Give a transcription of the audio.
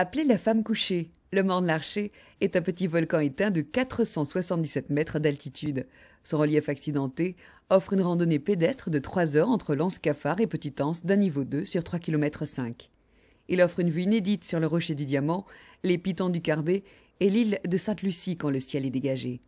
Appelé la femme couchée, le Morne Larcher est un petit volcan éteint de 477 mètres d'altitude. Son relief accidenté offre une randonnée pédestre de trois heures entre l'Anse Cafard et Petit Anse d'un niveau 2 sur 3 ,5 km. Il offre une vue inédite sur le rocher du Diamant, les pitons du Carbet et l'île de Sainte-Lucie quand le ciel est dégagé.